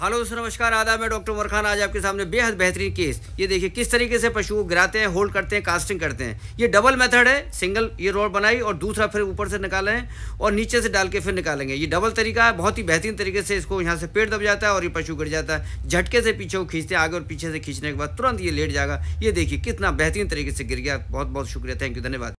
hello दोस्तों नमस्कार आदा मैं डॉक्टर उमर खान आज आपके सामने बेहद बेहतरीन केस ये देखिए किस तरीके से पशु को गिराते हैं होल्ड करते हैं कास्टिंग करते हैं ये डबल मेथड है सिंगल ये रोड बनाई और दूसरा फिर ऊपर से निकालें और नीचे से डाल के फिर निकालेंगे ये डबल तरीका है बहुत ही बेहतरीन तरीके से इसको यहाँ से पेड़ दब जाता है और ये पशु गिर जाता है झटके से पीछे को खींचते हैं आगे और पीछे से खींचने के बाद तुरंत ये लेट जाएगा ये देखिए कितना बेहतरीन तरीके से गिर गया बहुत बहुत शुक्रिया थैंक यू धन्यवाद